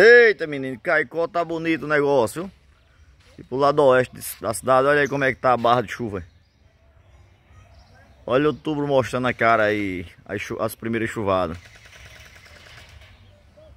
Eita, menino, Caicó tá bonito o negócio, viu? E pro tipo, lado oeste da cidade, olha aí como é que tá a barra de chuva. Olha o tubo mostrando a cara aí, as, as primeiras chuvadas.